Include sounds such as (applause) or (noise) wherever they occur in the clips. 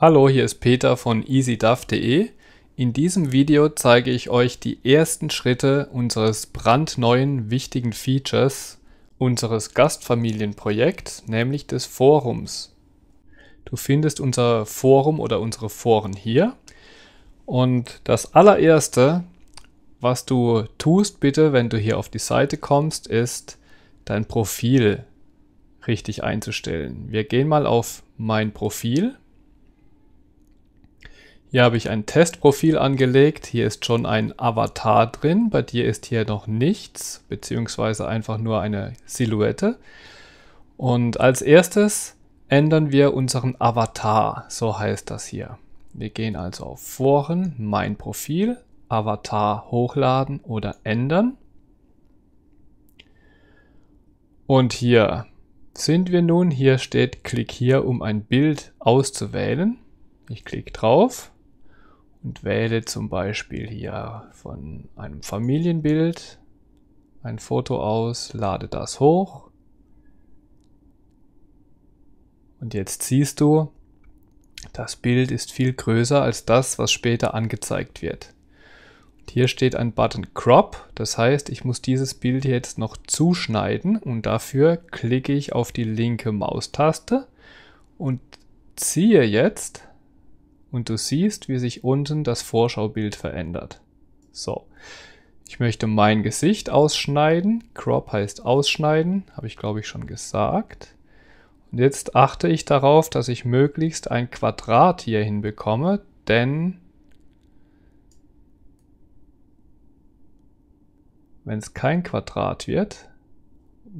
Hallo, hier ist Peter von easyduff.de. In diesem Video zeige ich euch die ersten Schritte unseres brandneuen wichtigen Features unseres Gastfamilienprojekts, nämlich des Forums. Du findest unser Forum oder unsere Foren hier. Und das allererste, was du tust bitte, wenn du hier auf die Seite kommst, ist dein Profil richtig einzustellen. Wir gehen mal auf mein Profil. Hier habe ich ein Testprofil angelegt. Hier ist schon ein Avatar drin. Bei dir ist hier noch nichts, beziehungsweise einfach nur eine Silhouette. Und als erstes ändern wir unseren Avatar. So heißt das hier. Wir gehen also auf Foren, mein Profil, Avatar hochladen oder ändern. Und hier sind wir nun. Hier steht, klick hier, um ein Bild auszuwählen. Ich klicke drauf und wähle zum Beispiel hier von einem Familienbild ein Foto aus, lade das hoch. Und jetzt siehst du, das Bild ist viel größer als das, was später angezeigt wird. Und hier steht ein Button Crop, das heißt, ich muss dieses Bild jetzt noch zuschneiden und dafür klicke ich auf die linke Maustaste und ziehe jetzt und du siehst, wie sich unten das Vorschaubild verändert. So, ich möchte mein Gesicht ausschneiden. Crop heißt ausschneiden, habe ich glaube ich schon gesagt. Und jetzt achte ich darauf, dass ich möglichst ein Quadrat hier hinbekomme, denn wenn es kein Quadrat wird,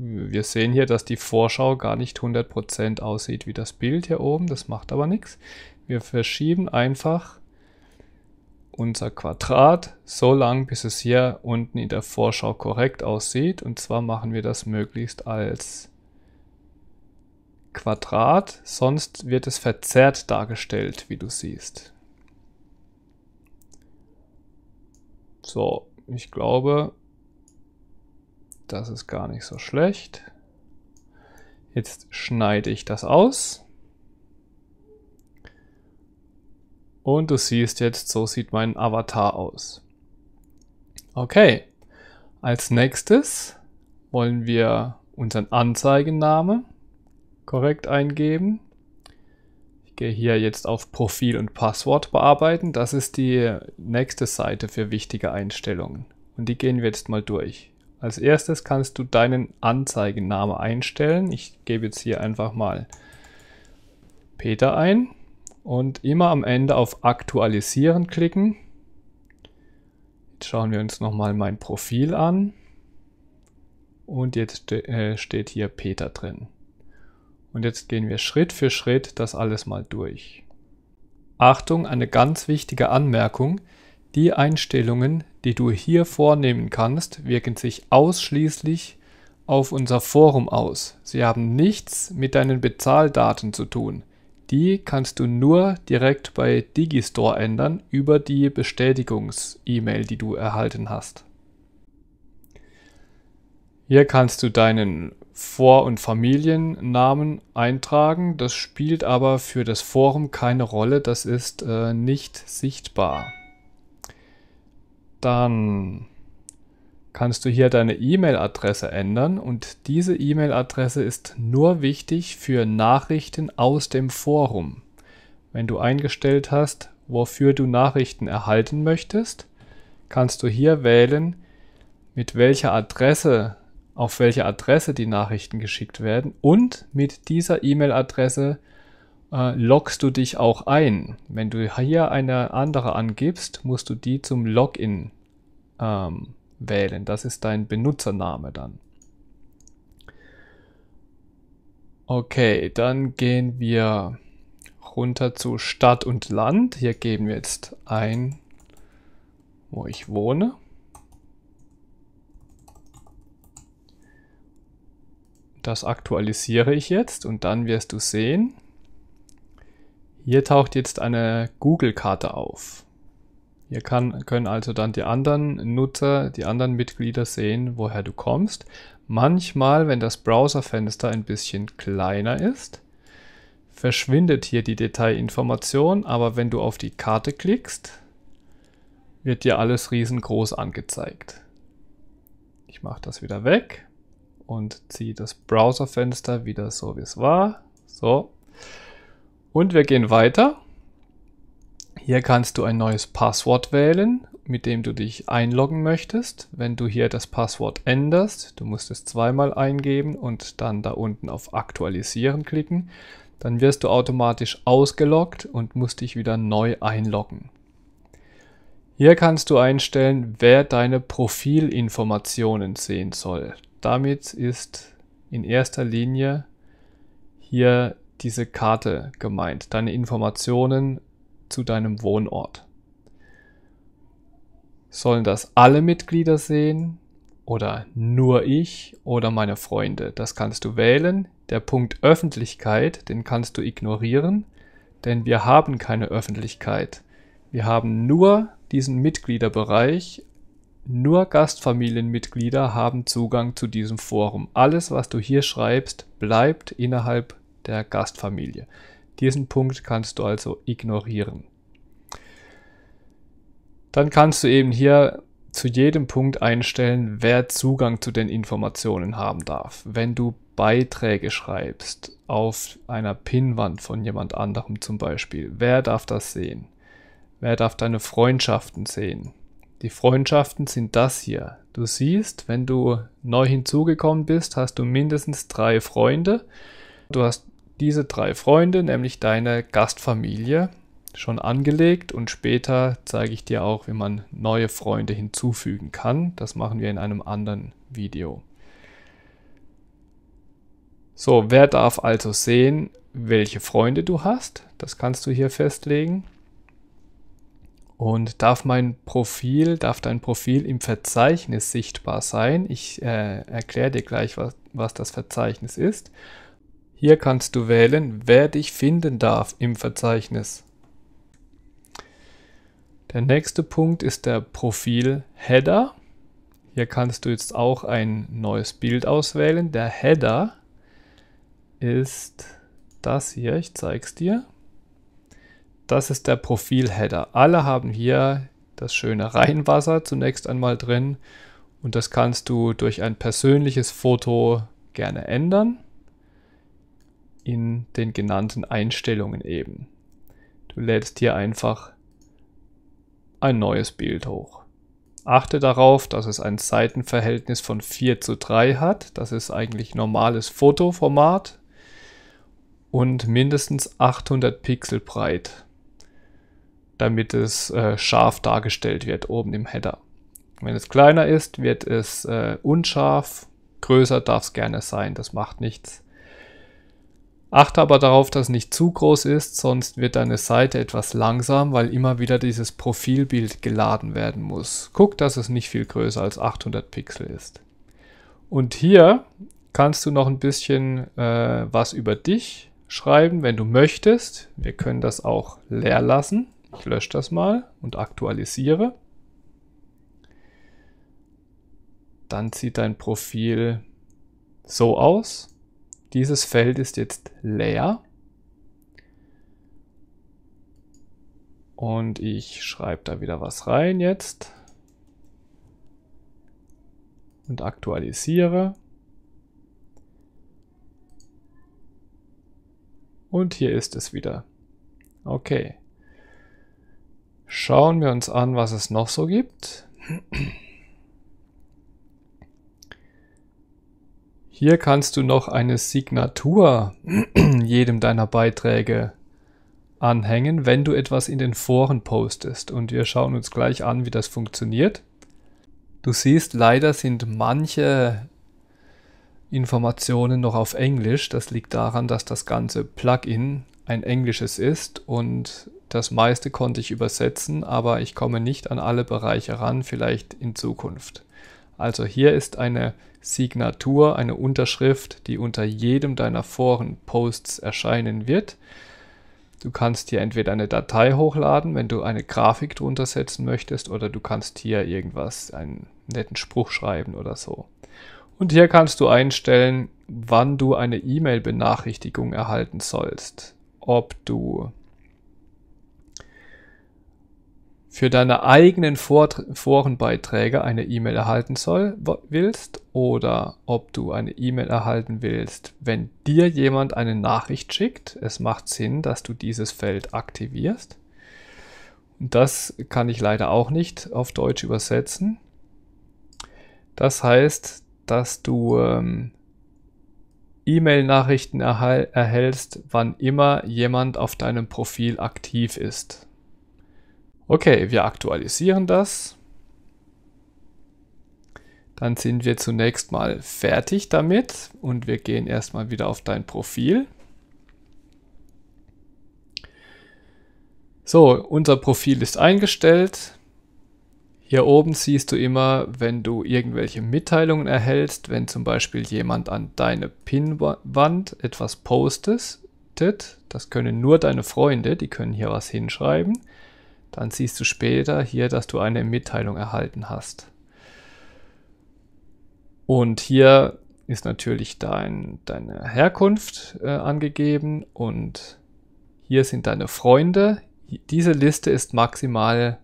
wir sehen hier, dass die Vorschau gar nicht 100% aussieht wie das Bild hier oben, das macht aber nichts. Wir verschieben einfach unser Quadrat so lang, bis es hier unten in der Vorschau korrekt aussieht. Und zwar machen wir das möglichst als Quadrat, sonst wird es verzerrt dargestellt, wie du siehst. So, ich glaube, das ist gar nicht so schlecht. Jetzt schneide ich das aus. Und du siehst jetzt, so sieht mein Avatar aus. Okay, als nächstes wollen wir unseren Anzeigenname korrekt eingeben. Ich gehe hier jetzt auf Profil und Passwort bearbeiten. Das ist die nächste Seite für wichtige Einstellungen. Und die gehen wir jetzt mal durch. Als erstes kannst du deinen Anzeigenname einstellen. Ich gebe jetzt hier einfach mal Peter ein und immer am Ende auf Aktualisieren klicken. Jetzt schauen wir uns nochmal mein Profil an und jetzt ste äh, steht hier Peter drin. Und jetzt gehen wir Schritt für Schritt das alles mal durch. Achtung, eine ganz wichtige Anmerkung. Die Einstellungen, die du hier vornehmen kannst, wirken sich ausschließlich auf unser Forum aus. Sie haben nichts mit deinen Bezahldaten zu tun. Die kannst du nur direkt bei Digistore ändern über die Bestätigungs-E-Mail, die du erhalten hast. Hier kannst du deinen Vor- und Familiennamen eintragen. Das spielt aber für das Forum keine Rolle. Das ist äh, nicht sichtbar. Dann kannst du hier deine E-Mail-Adresse ändern und diese E-Mail-Adresse ist nur wichtig für Nachrichten aus dem Forum. Wenn du eingestellt hast, wofür du Nachrichten erhalten möchtest, kannst du hier wählen, mit welcher Adresse, auf welche Adresse die Nachrichten geschickt werden und mit dieser E-Mail-Adresse äh, loggst du dich auch ein. Wenn du hier eine andere angibst, musst du die zum Login ähm, wählen. Das ist dein Benutzername dann. Okay, dann gehen wir runter zu Stadt und Land. Hier geben wir jetzt ein, wo ich wohne. Das aktualisiere ich jetzt und dann wirst du sehen, hier taucht jetzt eine Google-Karte auf. Hier kann, können also dann die anderen Nutzer, die anderen Mitglieder sehen, woher du kommst. Manchmal, wenn das Browserfenster ein bisschen kleiner ist, verschwindet hier die Detailinformation, aber wenn du auf die Karte klickst, wird dir alles riesengroß angezeigt. Ich mache das wieder weg und ziehe das Browserfenster wieder so, wie es war. So. Und wir gehen weiter. Hier kannst du ein neues Passwort wählen, mit dem du dich einloggen möchtest. Wenn du hier das Passwort änderst, du musst es zweimal eingeben und dann da unten auf Aktualisieren klicken, dann wirst du automatisch ausgeloggt und musst dich wieder neu einloggen. Hier kannst du einstellen, wer deine Profilinformationen sehen soll. Damit ist in erster Linie hier diese Karte gemeint, deine Informationen zu deinem Wohnort. Sollen das alle Mitglieder sehen oder nur ich oder meine Freunde? Das kannst du wählen. Der Punkt Öffentlichkeit, den kannst du ignorieren, denn wir haben keine Öffentlichkeit. Wir haben nur diesen Mitgliederbereich. Nur Gastfamilienmitglieder haben Zugang zu diesem Forum. Alles, was du hier schreibst, bleibt innerhalb der Gastfamilie. Diesen Punkt kannst du also ignorieren. Dann kannst du eben hier zu jedem Punkt einstellen, wer Zugang zu den Informationen haben darf. Wenn du Beiträge schreibst auf einer Pinnwand von jemand anderem zum Beispiel, wer darf das sehen? Wer darf deine Freundschaften sehen? Die Freundschaften sind das hier. Du siehst, wenn du neu hinzugekommen bist, hast du mindestens drei Freunde. Du hast diese drei Freunde, nämlich deine Gastfamilie, schon angelegt und später zeige ich dir auch, wie man neue Freunde hinzufügen kann. Das machen wir in einem anderen Video. So, wer darf also sehen, welche Freunde du hast? Das kannst du hier festlegen. Und darf mein Profil, darf dein Profil im Verzeichnis sichtbar sein? Ich äh, erkläre dir gleich, was, was das Verzeichnis ist. Hier kannst du wählen, wer dich finden darf im Verzeichnis. Der nächste Punkt ist der Profil-Header. Hier kannst du jetzt auch ein neues Bild auswählen. Der Header ist das hier, ich zeige es dir. Das ist der Profil-Header. Alle haben hier das schöne Rheinwasser zunächst einmal drin und das kannst du durch ein persönliches Foto gerne ändern in den genannten Einstellungen eben. Du lädst hier einfach ein neues Bild hoch. Achte darauf, dass es ein Seitenverhältnis von 4 zu 3 hat. Das ist eigentlich normales Fotoformat und mindestens 800 Pixel breit, damit es äh, scharf dargestellt wird oben im Header. Wenn es kleiner ist, wird es äh, unscharf. Größer darf es gerne sein, das macht nichts. Achte aber darauf, dass nicht zu groß ist, sonst wird deine Seite etwas langsam, weil immer wieder dieses Profilbild geladen werden muss. Guck, dass es nicht viel größer als 800 Pixel ist. Und hier kannst du noch ein bisschen äh, was über dich schreiben, wenn du möchtest. Wir können das auch leer lassen. Ich lösche das mal und aktualisiere. Dann sieht dein Profil so aus. Dieses Feld ist jetzt leer. Und ich schreibe da wieder was rein jetzt. Und aktualisiere. Und hier ist es wieder. Okay. Schauen wir uns an, was es noch so gibt. Hier kannst du noch eine Signatur (clears throat) jedem deiner Beiträge anhängen, wenn du etwas in den Foren postest. Und wir schauen uns gleich an, wie das funktioniert. Du siehst, leider sind manche Informationen noch auf Englisch. Das liegt daran, dass das ganze Plugin ein englisches ist und das meiste konnte ich übersetzen, aber ich komme nicht an alle Bereiche ran, vielleicht in Zukunft. Also hier ist eine Signatur, eine Unterschrift, die unter jedem deiner Foren-Posts erscheinen wird. Du kannst hier entweder eine Datei hochladen, wenn du eine Grafik drunter setzen möchtest, oder du kannst hier irgendwas, einen netten Spruch schreiben oder so. Und hier kannst du einstellen, wann du eine E-Mail-Benachrichtigung erhalten sollst. Ob du für deine eigenen Forenbeiträge eine E-Mail erhalten soll, willst oder ob du eine E-Mail erhalten willst, wenn dir jemand eine Nachricht schickt. Es macht Sinn, dass du dieses Feld aktivierst. Und das kann ich leider auch nicht auf Deutsch übersetzen. Das heißt, dass du ähm, E-Mail-Nachrichten erhältst, wann immer jemand auf deinem Profil aktiv ist. Okay, wir aktualisieren das. Dann sind wir zunächst mal fertig damit und wir gehen erstmal wieder auf dein Profil. So, unser Profil ist eingestellt. Hier oben siehst du immer, wenn du irgendwelche Mitteilungen erhältst, wenn zum Beispiel jemand an deine Pinwand etwas postet. Das können nur deine Freunde, die können hier was hinschreiben. Dann siehst du später hier, dass du eine Mitteilung erhalten hast. Und hier ist natürlich dein, deine Herkunft äh, angegeben und hier sind deine Freunde. Diese Liste ist maximal,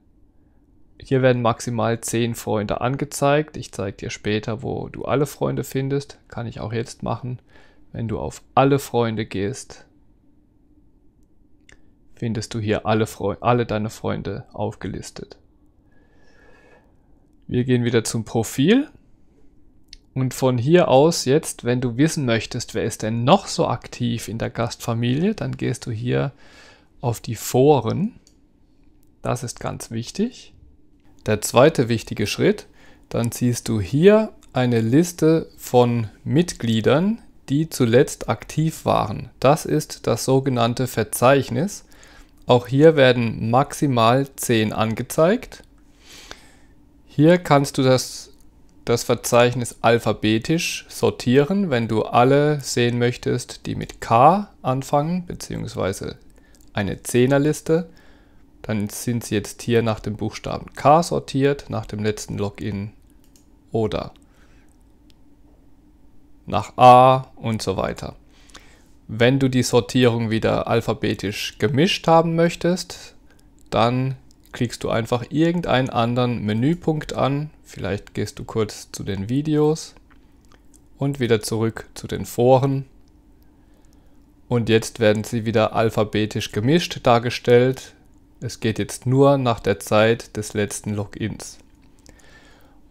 hier werden maximal 10 Freunde angezeigt. Ich zeige dir später, wo du alle Freunde findest. Kann ich auch jetzt machen, wenn du auf alle Freunde gehst findest du hier alle, Freu alle deine Freunde aufgelistet. Wir gehen wieder zum Profil. Und von hier aus jetzt, wenn du wissen möchtest, wer ist denn noch so aktiv in der Gastfamilie, dann gehst du hier auf die Foren. Das ist ganz wichtig. Der zweite wichtige Schritt, dann ziehst du hier eine Liste von Mitgliedern, die zuletzt aktiv waren. Das ist das sogenannte Verzeichnis. Auch hier werden maximal 10 angezeigt. Hier kannst du das, das Verzeichnis alphabetisch sortieren, wenn du alle sehen möchtest, die mit K anfangen, beziehungsweise eine Zehnerliste. Dann sind sie jetzt hier nach dem Buchstaben K sortiert, nach dem letzten Login oder nach A und so weiter. Wenn du die Sortierung wieder alphabetisch gemischt haben möchtest, dann klickst du einfach irgendeinen anderen Menüpunkt an. Vielleicht gehst du kurz zu den Videos und wieder zurück zu den Foren. Und jetzt werden sie wieder alphabetisch gemischt dargestellt. Es geht jetzt nur nach der Zeit des letzten Logins.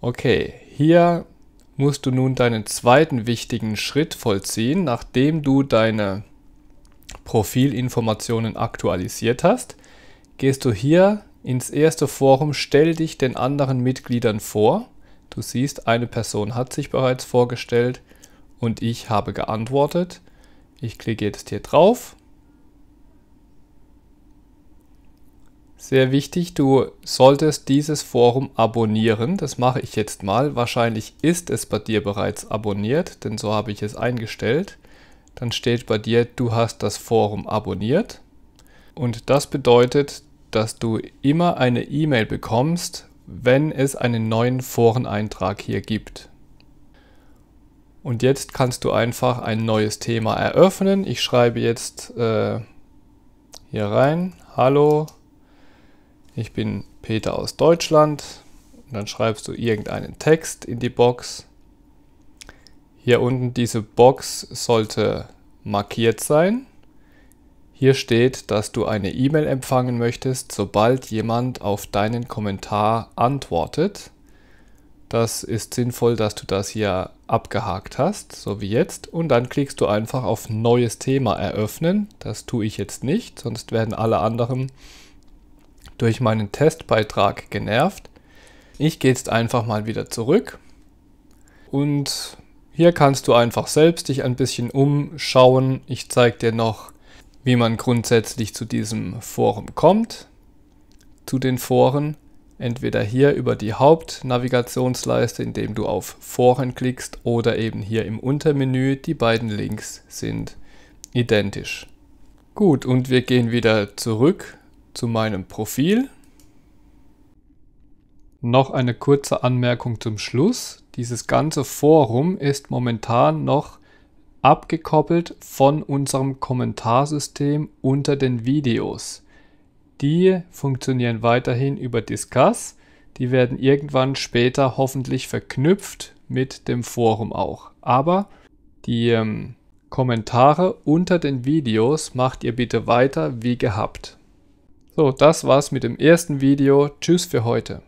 Okay, hier musst du nun deinen zweiten wichtigen Schritt vollziehen, nachdem du deine Profilinformationen aktualisiert hast. Gehst du hier ins erste Forum, stell dich den anderen Mitgliedern vor. Du siehst, eine Person hat sich bereits vorgestellt und ich habe geantwortet. Ich klicke jetzt hier drauf Sehr wichtig, du solltest dieses Forum abonnieren. Das mache ich jetzt mal. Wahrscheinlich ist es bei dir bereits abonniert, denn so habe ich es eingestellt. Dann steht bei dir, du hast das Forum abonniert. Und das bedeutet, dass du immer eine E-Mail bekommst, wenn es einen neuen Foreneintrag hier gibt. Und jetzt kannst du einfach ein neues Thema eröffnen. Ich schreibe jetzt äh, hier rein, hallo ich bin Peter aus Deutschland. Und dann schreibst du irgendeinen Text in die Box. Hier unten diese Box sollte markiert sein. Hier steht, dass du eine E-Mail empfangen möchtest, sobald jemand auf deinen Kommentar antwortet. Das ist sinnvoll, dass du das hier abgehakt hast, so wie jetzt. Und dann klickst du einfach auf Neues Thema eröffnen. Das tue ich jetzt nicht, sonst werden alle anderen durch meinen Testbeitrag genervt. Ich gehe jetzt einfach mal wieder zurück und hier kannst du einfach selbst dich ein bisschen umschauen. Ich zeige dir noch, wie man grundsätzlich zu diesem Forum kommt, zu den Foren. Entweder hier über die Hauptnavigationsleiste, indem du auf Foren klickst, oder eben hier im Untermenü. Die beiden Links sind identisch. Gut, und wir gehen wieder zurück zu meinem Profil. Noch eine kurze Anmerkung zum Schluss. Dieses ganze Forum ist momentan noch abgekoppelt von unserem Kommentarsystem unter den Videos. Die funktionieren weiterhin über Discuss. Die werden irgendwann später hoffentlich verknüpft mit dem Forum auch. Aber die ähm, Kommentare unter den Videos macht ihr bitte weiter wie gehabt. So, das war's mit dem ersten Video. Tschüss für heute.